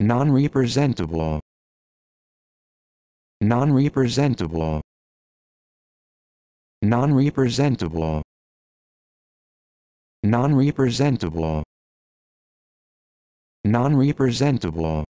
non-representable non-representable non-representable non-representable non-representable